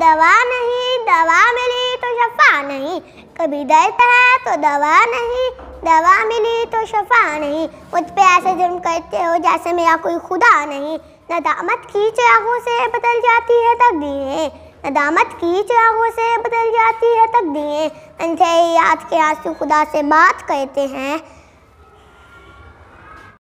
दवा नहीं दवा मिली तो शफा नहीं कभी दर्द है तो दवा नहीं दवा मिली तो शफा नहीं मुझ पे ऐसे जुर्म करते हो जैसे मेरा कोई खुदा नहीं नदामत की चिरागों से बदल जाती है तकदीरें नदामत की चिरागों से बदल जाती है तकदीरें अंधेरी रात के आंसू खुदा से बात करते हैं